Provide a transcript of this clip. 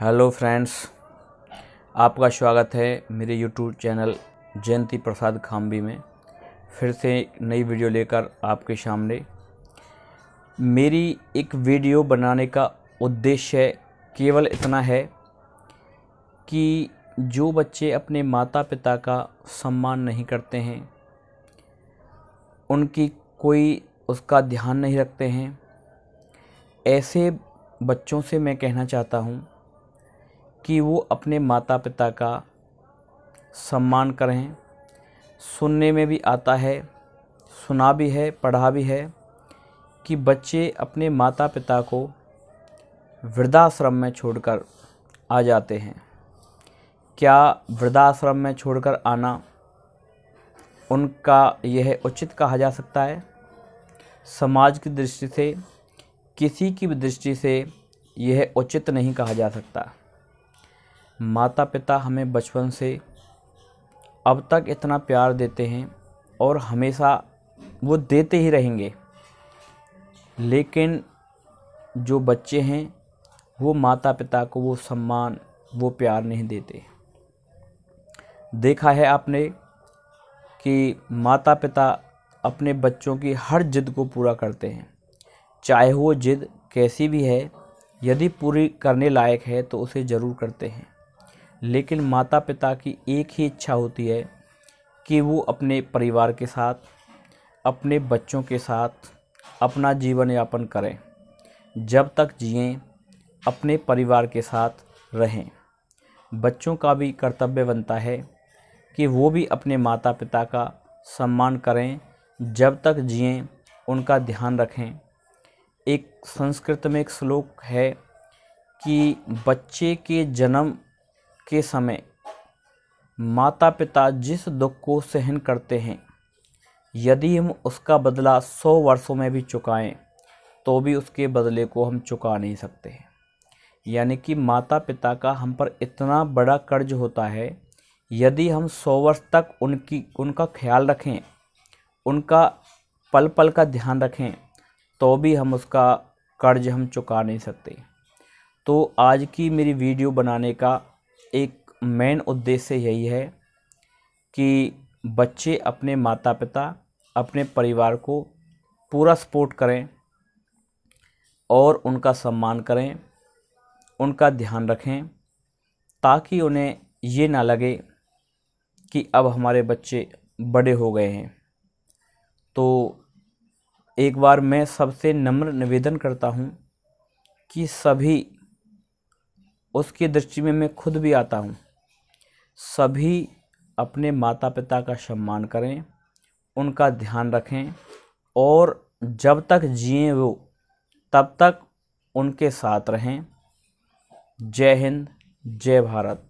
hello friends आपका स्वागत है मेरे यूट्यूब चैनल जयंती प्रसाद खाम्बी में फिर से नई वीडियो लेकर आपके सामने मेरी एक वीडियो बनाने का उद्देश्य केवल इतना है कि जो बच्चे अपने माता पिता का सम्मान नहीं करते हैं उनकी कोई उसका ध्यान नहीं रखते हैं ऐसे बच्चों से मैं कहना चाहता हूँ कि वो अपने माता पिता का सम्मान करें सुनने में भी आता है सुना भी है पढ़ा भी है कि बच्चे अपने माता पिता को वृद्धाश्रम में छोड़कर आ जाते हैं क्या वृद्धाश्रम में छोड़कर आना उनका यह उचित कहा जा सकता है समाज की दृष्टि से किसी की भी दृष्टि से यह उचित नहीं कहा जा सकता माता पिता हमें बचपन से अब तक इतना प्यार देते हैं और हमेशा वो देते ही रहेंगे लेकिन जो बच्चे हैं वो माता पिता को वो सम्मान वो प्यार नहीं देते देखा है आपने कि माता पिता अपने बच्चों की हर जिद को पूरा करते हैं चाहे वो जिद कैसी भी है यदि पूरी करने लायक है तो उसे ज़रूर करते हैं लेकिन माता पिता की एक ही इच्छा होती है कि वो अपने परिवार के साथ अपने बच्चों के साथ अपना जीवन यापन करें जब तक जिए अपने परिवार के साथ रहें बच्चों का भी कर्तव्य बनता है कि वो भी अपने माता पिता का सम्मान करें जब तक जिए उनका ध्यान रखें एक संस्कृत में एक श्लोक है कि बच्चे के जन्म के समय माता पिता जिस दुख को सहन करते हैं यदि हम उसका बदला सौ वर्षों में भी चुकाएं तो भी उसके बदले को हम चुका नहीं सकते हैं यानी कि माता पिता का हम पर इतना बड़ा कर्ज होता है यदि हम सौ वर्ष तक उनकी उनका ख्याल रखें उनका पल पल का ध्यान रखें तो भी हम उसका कर्ज हम चुका नहीं सकते तो आज की मेरी वीडियो बनाने का एक मेन उद्देश्य यही है कि बच्चे अपने माता पिता अपने परिवार को पूरा सपोर्ट करें और उनका सम्मान करें उनका ध्यान रखें ताकि उन्हें ये ना लगे कि अब हमारे बच्चे बड़े हो गए हैं तो एक बार मैं सबसे नम्र निवेदन करता हूँ कि सभी उसकी दृष्टि में मैं खुद भी आता हूँ सभी अपने माता पिता का सम्मान करें उनका ध्यान रखें और जब तक जिए वो तब तक उनके साथ रहें जय हिंद जय भारत